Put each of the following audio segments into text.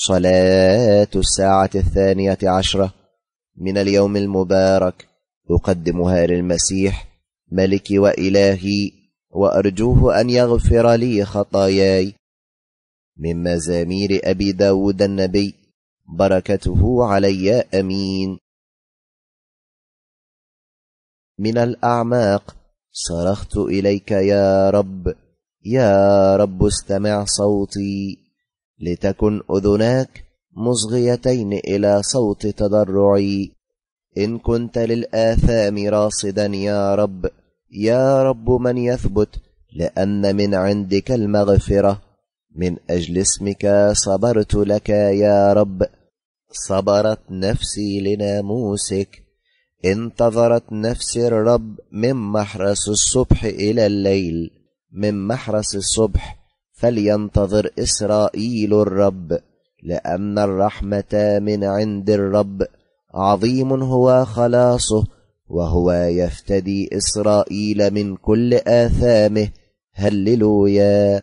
صلاة الساعة الثانية عشرة من اليوم المبارك أقدمها للمسيح ملكي وإلهي وأرجوه أن يغفر لي خطاياي من مزامير أبي داود النبي بركته علي أمين من الأعماق صرخت إليك يا رب يا رب استمع صوتي لتكن أذناك مصغيتين إلى صوت تضرعي إن كنت للآثام راصدا يا رب يا رب من يثبت لأن من عندك المغفرة من أجل اسمك صبرت لك يا رب صبرت نفسي لناموسك انتظرت نفسي الرب من محرس الصبح إلى الليل من محرس الصبح فلينتظر إسرائيل الرب لأن الرحمة من عند الرب عظيم هو خلاصه وهو يفتدي إسرائيل من كل آثامه هللويا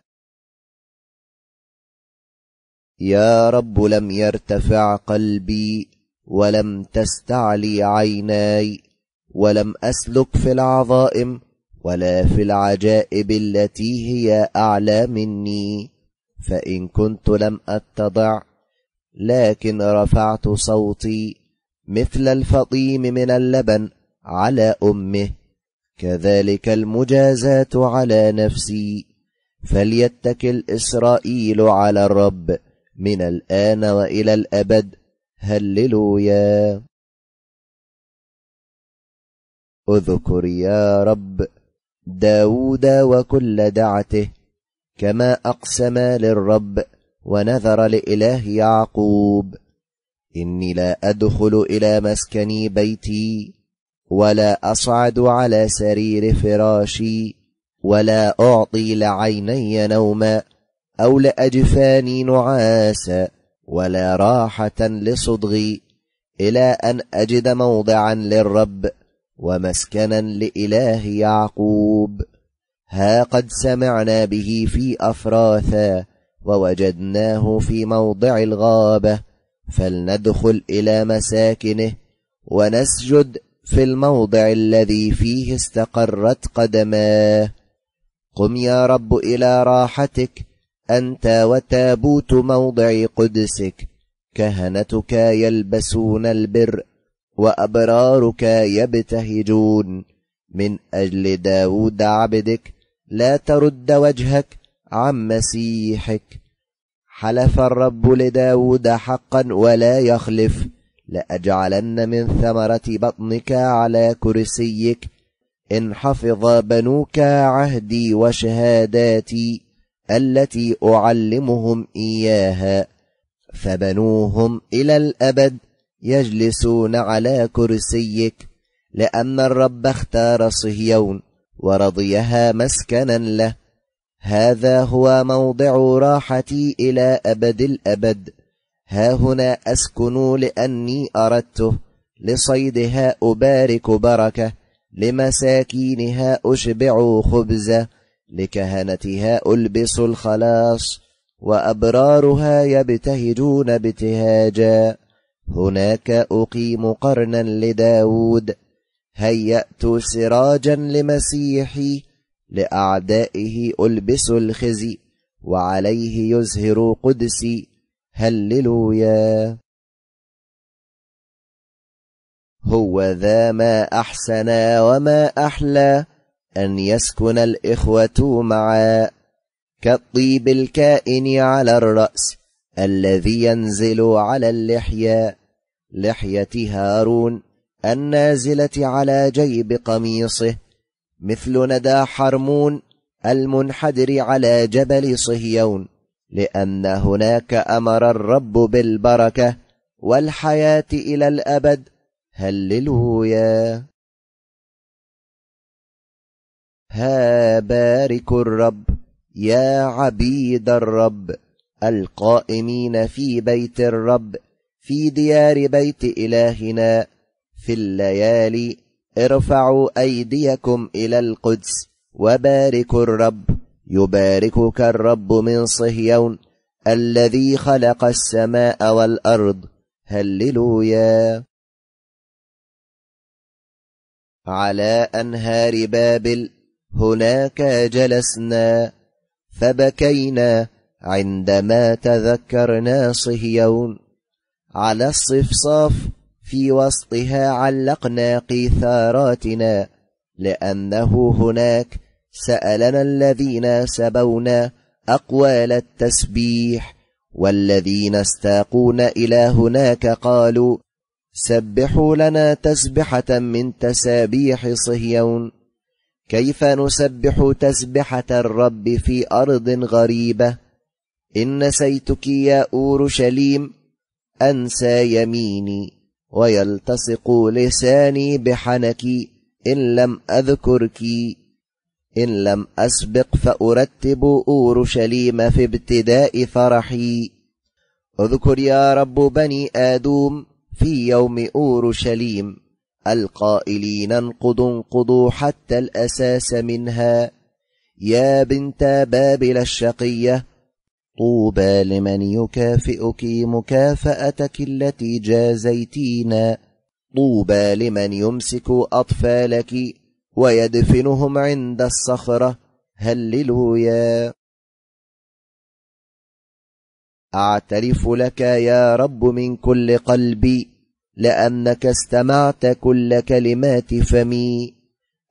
يا رب لم يرتفع قلبي ولم تستعلي عيناي ولم أسلك في العظائم ولا في العجائب التي هي أعلى مني فإن كنت لم أتضع لكن رفعت صوتي مثل الفطيم من اللبن على أمه كذلك المجازاة على نفسي فليتكل إسرائيل على الرب من الآن وإلى الأبد هللويا اذكر يا رب داود وكل دعته كما أقسم للرب ونذر لإله يعقوب إني لا أدخل إلى مسكني بيتي ولا أصعد على سرير فراشي ولا أعطي لعيني نوما أو لأجفاني نعاسا ولا راحة لصدغي إلى أن أجد موضعا للرب ومسكنا لإله يعقوب ها قد سمعنا به في أفراثا ووجدناه في موضع الغابة فلندخل إلى مساكنه ونسجد في الموضع الذي فيه استقرت قدماه قم يا رب إلى راحتك أنت وتابوت موضع قدسك كهنتك يلبسون البرء وأبرارك يبتهجون من أجل داود عبدك لا ترد وجهك عن مسيحك حلف الرب لداود حقا ولا يخلف لأجعلن من ثمرة بطنك على كرسيك إن حفظ بنوك عهدي وشهاداتي التي أعلمهم إياها فبنوهم إلى الأبد يجلسون على كرسيك لأن الرب اختار صهيون ورضيها مسكنا له هذا هو موضع راحتي إلى أبد الأبد ها هنا أسكن لأني أردته لصيدها أبارك بركة لمساكينها أشبع خبزة لكهنتها ألبس الخلاص وأبرارها يبتهجون ابتهاجا هناك أقيم قرنا لداود هيأت سراجا لمسيحي لأعدائه ألبس الخزي وعليه يزهر قدسي هللويا هو ذا ما أحسن وما أحلى أن يسكن الإخوة معا كالطيب الكائن على الرأس الذي ينزل على اللحية لحية هارون النازلة على جيب قميصه مثل ندى حرمون المنحدر على جبل صهيون لأن هناك أمر الرب بالبركة والحياة إلى الأبد هللويا ها بارك الرب يا عبيد الرب القائمين في بيت الرب في ديار بيت إلهنا في الليالي ارفعوا أيديكم إلى القدس وباركوا الرب يباركك الرب من صهيون الذي خلق السماء والأرض هللويا على أنهار بابل هناك جلسنا فبكينا عندما تذكرنا صهيون على الصفصاف في وسطها علقنا قيثاراتنا لأنه هناك سألنا الذين سبونا أقوال التسبيح والذين استاقون إلى هناك قالوا سبحوا لنا تسبحة من تسابيح صهيون كيف نسبح تسبحة الرب في أرض غريبة إن نسيتك يا أورشليم أنسى يميني ويلتصق لساني بحنك إن لم أذكرك إن لم أسبق فأرتب أورشليم في ابتداء فرحي اذكر يا رب بني آدوم في يوم أورشليم القائلين انقضوا انقضوا حتى الأساس منها يا بنت بابل الشقية طوبى لمن يكافئك مكافأتك التي جازيتينا طوبى لمن يمسك أطفالك ويدفنهم عند الصخرة هللويا أعترف لك يا رب من كل قلبي لأنك استمعت كل كلمات فمي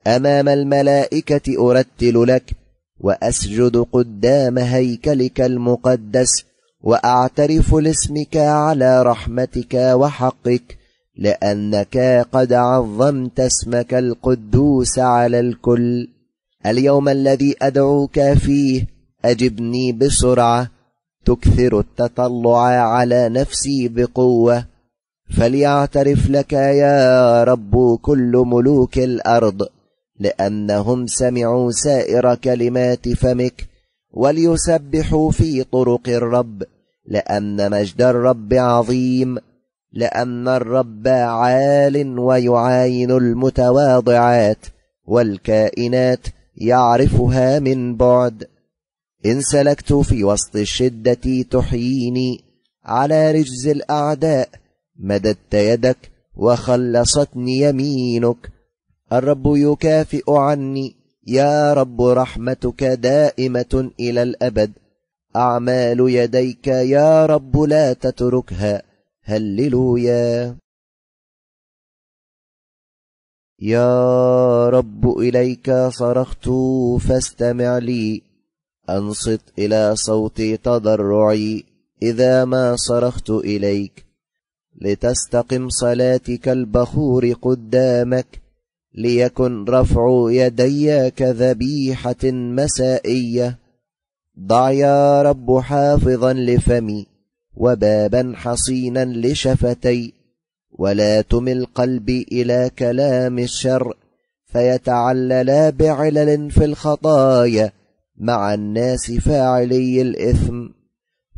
أمام الملائكة أرتل لك واسجد قدام هيكلك المقدس واعترف لاسمك على رحمتك وحقك لانك قد عظمت اسمك القدوس على الكل اليوم الذي ادعوك فيه اجبني بسرعه تكثر التطلع على نفسي بقوه فليعترف لك يا رب كل ملوك الارض لأنهم سمعوا سائر كلمات فمك وليسبحوا في طرق الرب لأن مجد الرب عظيم لأن الرب عال ويعاين المتواضعات والكائنات يعرفها من بعد إن سلكت في وسط الشدة تحييني على رجز الأعداء مددت يدك وخلصتني يمينك الرب يكافئ عني يا رب رحمتك دائمة إلى الأبد أعمال يديك يا رب لا تتركها هللويا يا رب إليك صرخت فاستمع لي أنصت إلى صوت تضرعي إذا ما صرخت إليك لتستقم صلاتك البخور قدامك ليكن رفع يدي كذبيحة مسائية ضع يا رب حافظا لفمي وبابا حصينا لشفتي ولا تمل قلبي إلى كلام الشر فيتعللا بعلل في الخطايا مع الناس فاعلي الإثم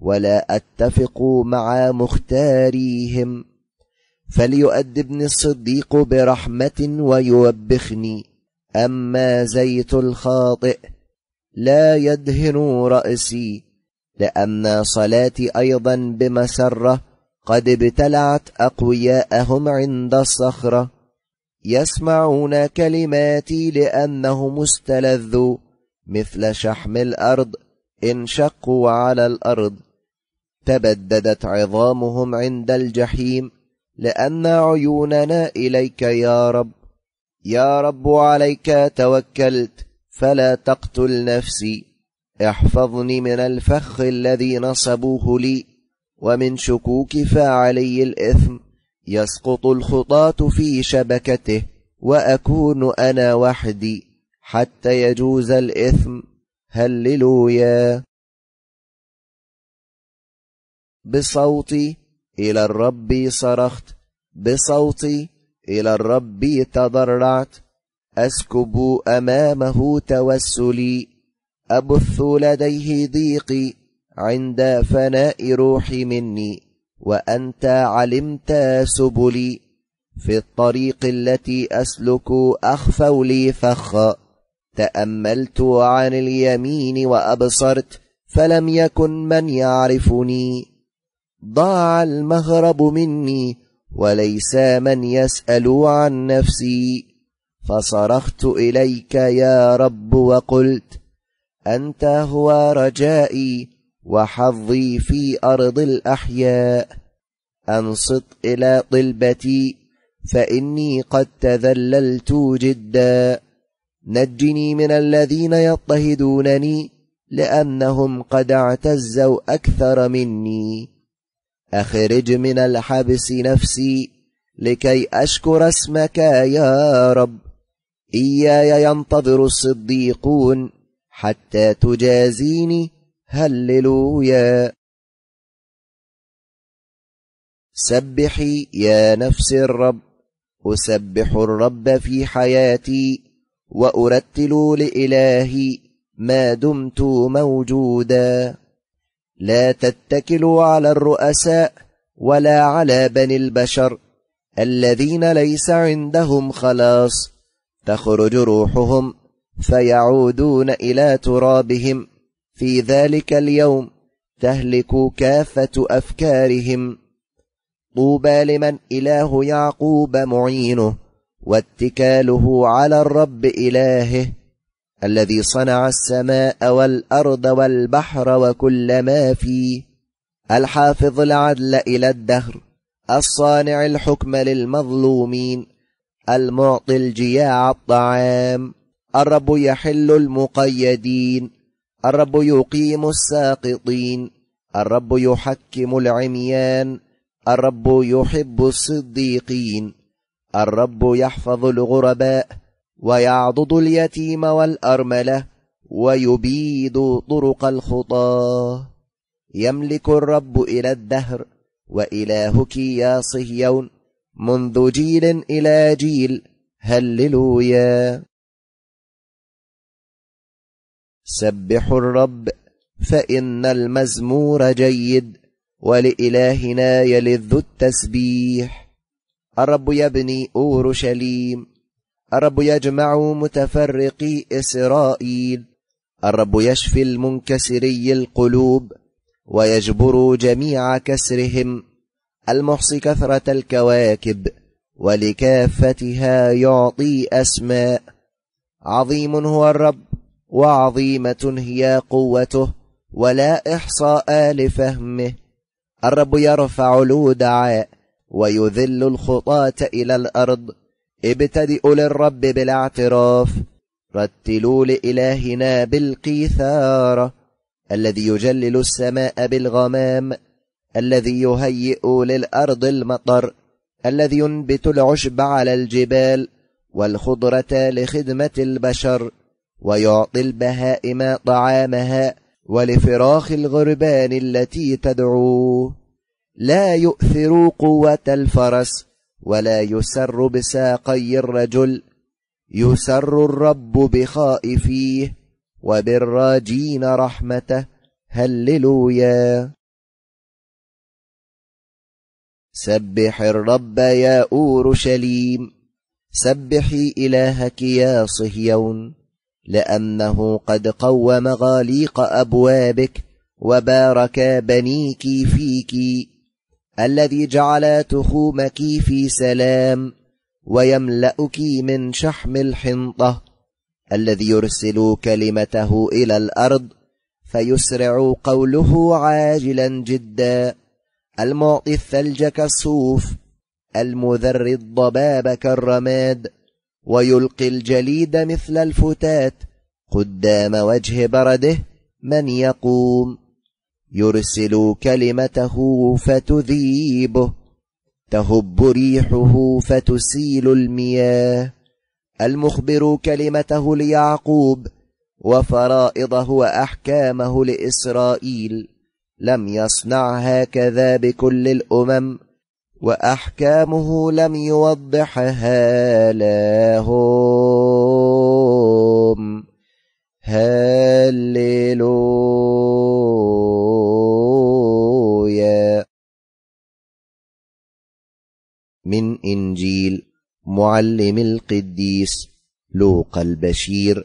ولا أتفق مع مختاريهم فليؤدبني الصديق برحمة ويوبخني أما زيت الخاطئ لا يدهن رأسي لأن صلاتي أيضا بمسرة قد ابتلعت أقوياءهم عند الصخرة يسمعون كلماتي لأنهم استلذوا مثل شحم الأرض انشقوا على الأرض تبددت عظامهم عند الجحيم لأن عيوننا إليك يا رب يا رب عليك توكلت فلا تقتل نفسي احفظني من الفخ الذي نصبوه لي ومن شكوك فاعلي الإثم يسقط الخطاة في شبكته وأكون أنا وحدي حتى يجوز الإثم هللويا بصوتي إلى الرب صرخت بصوتي إلى الرب تضرعت أسكب أمامه توسلي أبث لديه ضيقي عند فناء روحي مني وأنت علمت سبلي في الطريق التي أسلك أخفوا لي فخا تأملت عن اليمين وأبصرت فلم يكن من يعرفني ضاع المهرب مني وليس من يسأل عن نفسي فصرخت إليك يا رب وقلت أنت هو رجائي وحظي في أرض الأحياء أنصت إلى طلبتي فإني قد تذللت جدا نجني من الذين يضطهدونني لأنهم قد اعتزوا أكثر مني أخرج من الحبس نفسي لكي أشكر اسمك يا رب إياي ينتظر الصديقون حتى تجازيني هللويا سبحي يا نفس الرب أسبح الرب في حياتي وأرتل لإلهي ما دمت موجوداً لا تتكلوا على الرؤساء ولا على بني البشر الذين ليس عندهم خلاص تخرج روحهم فيعودون الى ترابهم في ذلك اليوم تهلك كافه افكارهم طوبى لمن اله يعقوب معينه واتكاله على الرب الهه الذي صنع السماء والأرض والبحر وكل ما فيه الحافظ العدل إلى الدهر الصانع الحكم للمظلومين المعطي الجياع الطعام الرب يحل المقيدين الرب يقيم الساقطين الرب يحكم العميان الرب يحب الصديقين الرب يحفظ الغرباء ويعضد اليتيم والأرملة ويبيد طرق الخطا يملك الرب إلى الدهر وإلهك يا صهيون منذ جيل إلى جيل هللويا سبحوا الرب فإن المزمور جيد ولإلهنا يلذ التسبيح الرب يبني أورشليم الرب يجمع متفرقي إسرائيل الرب يشفي المنكسري القلوب ويجبر جميع كسرهم المحصي كثرة الكواكب ولكافتها يعطي أسماء عظيم هو الرب وعظيمة هي قوته ولا إحصاء لفهمه الرب يرفع الودعاء ويذل الخطاة إلى الأرض ابتدئوا للرب بالاعتراف رتلوا لإلهنا بالقيثارة الذي يجلل السماء بالغمام الذي يهيئ للأرض المطر الذي ينبت العشب على الجبال والخضرة لخدمة البشر ويعطي البهائم طعامها ولفراخ الغربان التي تدعوه لا يؤثر قوة الفرس ولا يسر بساقي الرجل يسر الرب بخائفيه وبالراجين رحمته هللويا سبح الرب يا اورشليم سبحي الهك يا صهيون لانه قد قوم غاليق ابوابك وبارك بنيك فيك الذي جعل تخومك في سلام ويملأك من شحم الحنطة الذي يرسل كلمته إلى الأرض فيسرع قوله عاجلا جدا المعطي الثلج كالصوف المذري الضباب كالرماد ويلقي الجليد مثل الفتات قدام وجه برده من يقوم يرسل كلمته فتذيبه تهب ريحه فتسيل المياه المخبر كلمته ليعقوب وفرائضه واحكامه لاسرائيل لم يصنع هكذا بكل الامم واحكامه لم يوضحها لهم هللويا من إنجيل معلم القديس لوقا البشير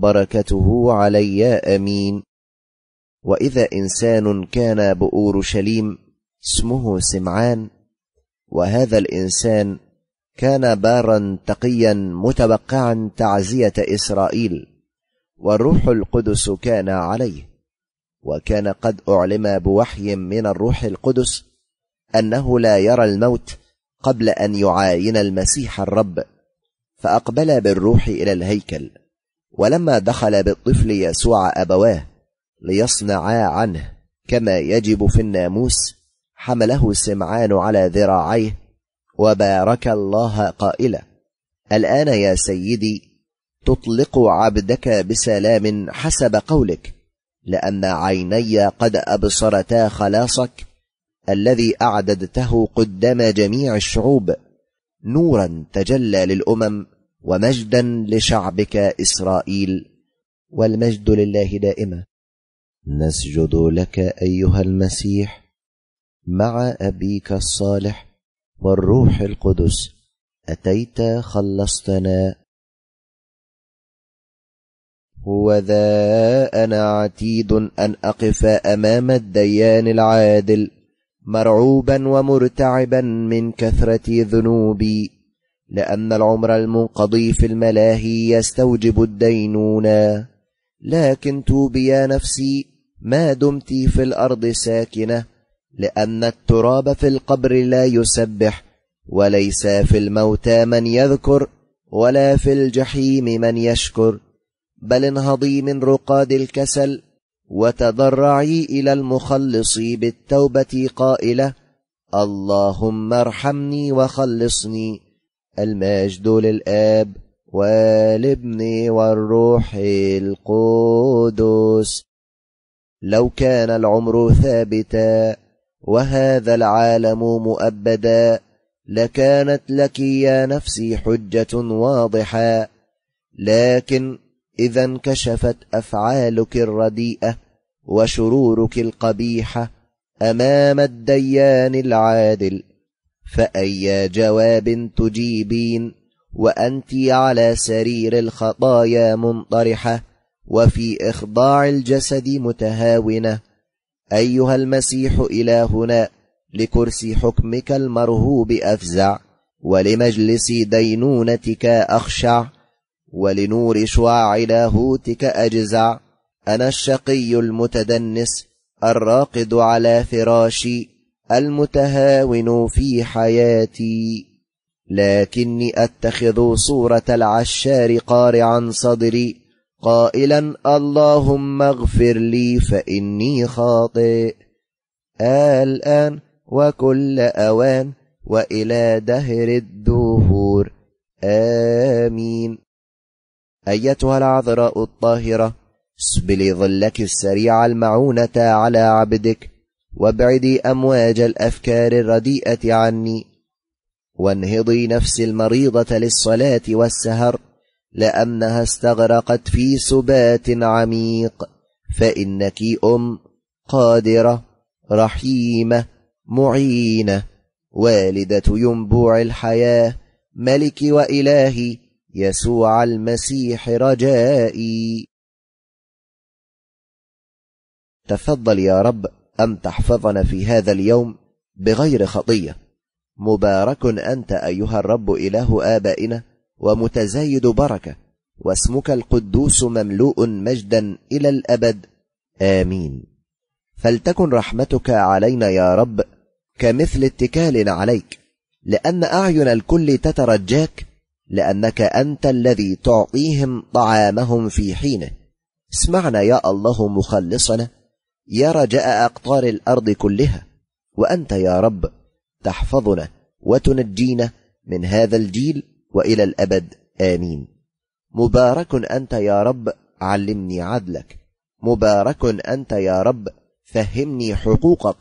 بركته علي أمين وإذا إنسان كان بأورشليم اسمه سمعان وهذا الإنسان كان بارا تقيا متبقعا تعزية إسرائيل والروح القدس كان عليه وكان قد أعلم بوحي من الروح القدس أنه لا يرى الموت قبل أن يعاين المسيح الرب فأقبل بالروح إلى الهيكل ولما دخل بالطفل يسوع أبواه ليصنعا عنه كما يجب في الناموس حمله سمعان على ذراعيه وبارك الله قائلا الآن يا سيدي تطلق عبدك بسلام حسب قولك لأن عيني قد أبصرتا خلاصك الذي أعددته قدام جميع الشعوب نورا تجلى للأمم ومجدا لشعبك إسرائيل والمجد لله دائما نسجد لك أيها المسيح مع أبيك الصالح والروح القدس أتيت خلصتنا هو ذا أنا عتيد أن أقف أمام الديان العادل مرعوبا ومرتعبا من كثرة ذنوبي لأن العمر المنقضي في الملاهي يستوجب الدينونة لكن توبي يا نفسي ما دمت في الأرض ساكنة لأن التراب في القبر لا يسبح وليس في الموتى من يذكر ولا في الجحيم من يشكر بل انهضي من رقاد الكسل وتضرعي إلى المخلص بالتوبة قائلة اللهم ارحمني وخلصني المجد للآب والابن والروح القدس لو كان العمر ثابتا وهذا العالم مؤبدا لكانت لك يا نفسي حجة واضحة لكن إذا انكشفت أفعالك الرديئة وشرورك القبيحة أمام الديان العادل فأي جواب تجيبين وأنت على سرير الخطايا منطرحة وفي إخضاع الجسد متهاونة أيها المسيح إلهنا لكرسي حكمك المرهوب أفزع ولمجلس دينونتك أخشع ولنور شعاع لاهوتك أجزع أنا الشقي المتدنس الراقد على فراشي المتهاون في حياتي لكني أتخذ صورة العشار قارعا صدري قائلا اللهم اغفر لي فإني خاطئ الآن وكل أوان وإلى دهر الدهور آمين أيتها العذراء الطاهرة اسبلي ظلك السريع المعونة على عبدك وابعدي أمواج الأفكار الرديئة عني وانهضي نفسي المريضة للصلاة والسهر لأنها استغرقت في سبات عميق فإنك أم قادرة رحيمة معينة والدة ينبوع الحياة ملك وإلهي يسوع المسيح رجائي تفضل يا رب أن تحفظنا في هذا اليوم بغير خطية مبارك أنت أيها الرب إله آبائنا ومتزايد بركة واسمك القدوس مملوء مجدا إلى الأبد آمين فلتكن رحمتك علينا يا رب كمثل اتكال عليك لأن أعين الكل تترجاك لأنك أنت الذي تعطيهم طعامهم في حينه اسمعنا يا الله مخلصنا يا رجاء أقطار الأرض كلها وأنت يا رب تحفظنا وتنجينا من هذا الجيل وإلى الأبد آمين مبارك أنت يا رب علمني عدلك مبارك أنت يا رب فهمني حقوقك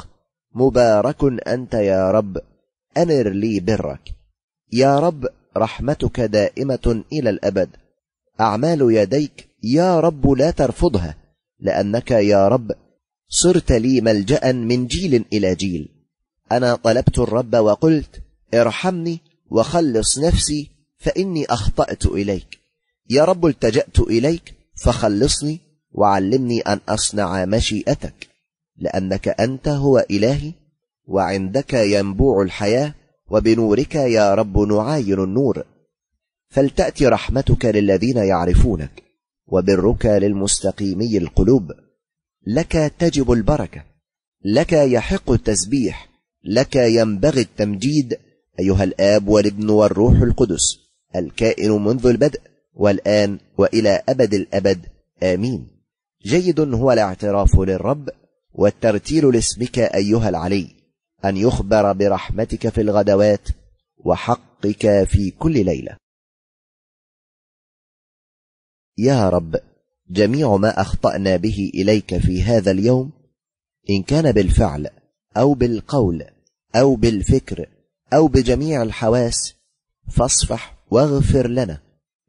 مبارك أنت يا رب أمر لي برك يا رب رحمتك دائمة إلى الأبد أعمال يديك يا رب لا ترفضها لأنك يا رب صرت لي ملجا من جيل الى جيل انا طلبت الرب وقلت ارحمني وخلص نفسي فاني اخطات اليك يا رب التجات اليك فخلصني وعلمني ان اصنع مشيئتك لانك انت هو الهي وعندك ينبوع الحياه وبنورك يا رب نعاين النور فلتاتي رحمتك للذين يعرفونك وبرك للمستقيمي القلوب لك تجب البركة لك يحق التسبيح لك ينبغي التمجيد أيها الآب والابن والروح القدس الكائن منذ البدء والآن وإلى أبد الأبد آمين جيد هو الاعتراف للرب والترتيل لاسمك أيها العلي أن يخبر برحمتك في الغدوات وحقك في كل ليلة يا رب جميع ما أخطأنا به إليك في هذا اليوم إن كان بالفعل أو بالقول أو بالفكر أو بجميع الحواس فاصفح واغفر لنا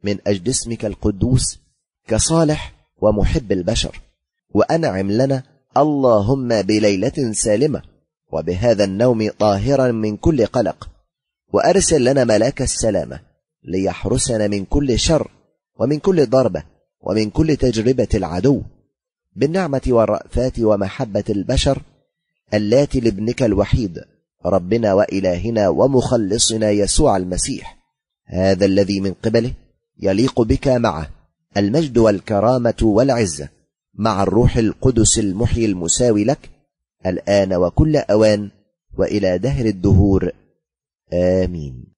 من أجل اسمك القدوس كصالح ومحب البشر وأنعم لنا اللهم بليلة سالمة وبهذا النوم طاهرا من كل قلق وأرسل لنا ملاك السلامة ليحرسنا من كل شر ومن كل ضربة ومن كل تجربة العدو بالنعمة والرأفات ومحبة البشر اللاتي لابنك الوحيد ربنا وإلهنا ومخلصنا يسوع المسيح هذا الذي من قبله يليق بك معه المجد والكرامة والعزة مع الروح القدس المحيي المساوي لك الآن وكل أوان وإلى دهر الدهور آمين